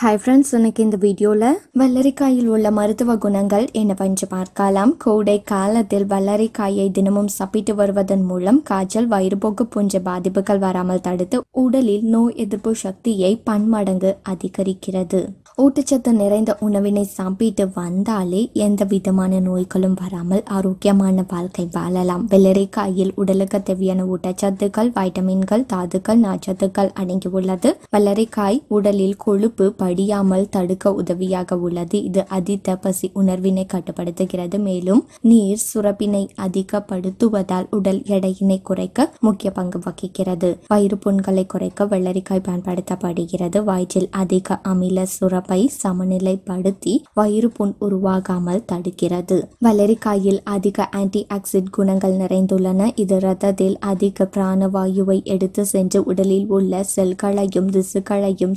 hi friends உனக்கு இந்த வீடியோவில் வல்லரிக்காயில் உள்ள மருத்துவ குணங்கள் என்ன பஞ்சு பார்க்கலாம் கோடை காலத்தில் வல்லரிக்காயை தினமும் சாப்பிட்டு வருவதன் மூலம் காய்ச்சல் வயிறுபோக்கு போன்ற பாதிப்புகள் வராமல் தடுத்து உடலில் நோய் எதிர்ப்பு சக்தியை பன்மடங்கு அதிகரிக்கிறது ஊட்டச்சத்து நிறைந்த உணவினை சாப்பிட்டு வந்தாலே எந்த விதமான நோய்களும் வராமல் ஆரோக்கியமான வாழ்க்கை வாழலாம் வெள்ளரிக்காயில் உடலுக்கு தேவையான ஊட்டச்சத்துக்கள் வைட்டமின்கள் தாதுக்கள் நாச்சத்துக்கள் அடங்கியுள்ளது வெள்ளரிக்காய் உடலில் கொழுப்பு வடியாமல் தடுக்க உதவியாக உள்ளது இது அதித்த பசி உணர்வினை கட்டுப்படுத்துகிறது மேலும் நீர் சுரப்பினை அதிகப்படுத்துவதால் உடல் எடையினை குறைக்க முக்கிய பங்கு வகிக்கிறது வயிறு புண்களை குறைக்க வெள்ளரிக்காய் பயன்படுத்தப்படுகிறது வயிற்றில் அதிக அமில சுரப்பை சமநிலைப்படுத்தி வயிறு புண் உருவாகாமல் தடுக்கிறது வளரிக்காயில் அதிக ஆன்டி ஆக்சிட் குணங்கள் நிறைந்துள்ளன இது ரத்தத்தில் அதிக பிராணவாயுவை எடுத்து சென்று உடலில் உள்ள செல்களையும் திசுக்களையும்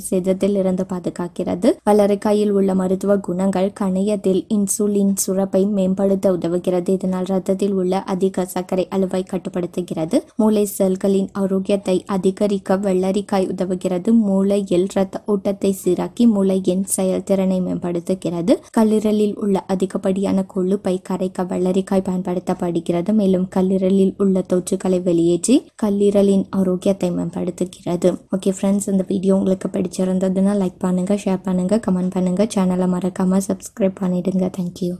இருந்து பாதுகாக்க பாதுகாக்கிறது வல்லரைக்காயில் உள்ள மருத்துவ குணங்கள் கணையத்தில் இன்சுலின் சுரப்பை மேம்படுத்த உதவுகிறது இதனால் ரத்தத்தில் உள்ள அதிக சர்க்கரை அளவை கட்டுப்படுத்துகிறது மூளை செல்களின் ஆரோக்கியத்தை அதிகரிக்க வெள்ளரிக்காய் உதவுகிறது மூளையில் ரத்த ஓட்டத்தை சீராக்கி மூளையின் செயல்திறனை மேம்படுத்துகிறது கல்லீரலில் உள்ள அதிகப்படியான கொழுப்பை கரைக்க வெள்ளரிக்காய் பயன்படுத்தப்படுகிறது மேலும் கல்லீரலில் உள்ள தொற்றுக்களை வெளியேற்றி கல்லீரலின் ஆரோக்கியத்தை மேம்படுத்துகிறது ஓகே ஃப்ரெண்ட்ஸ் இந்த வீடியோ உங்களுக்கு பிடிச்சிருந்ததுன்னா லைக் பண்ணுங்க பண்ணுங்கள் ஷேர் பண்ணுங்கள் கமெண்ட் பண்ணுங்கள் சேனலை மறக்காமல் சப்ஸ்கிரைப் பண்ணிவிடுங்க தேங்க்யூ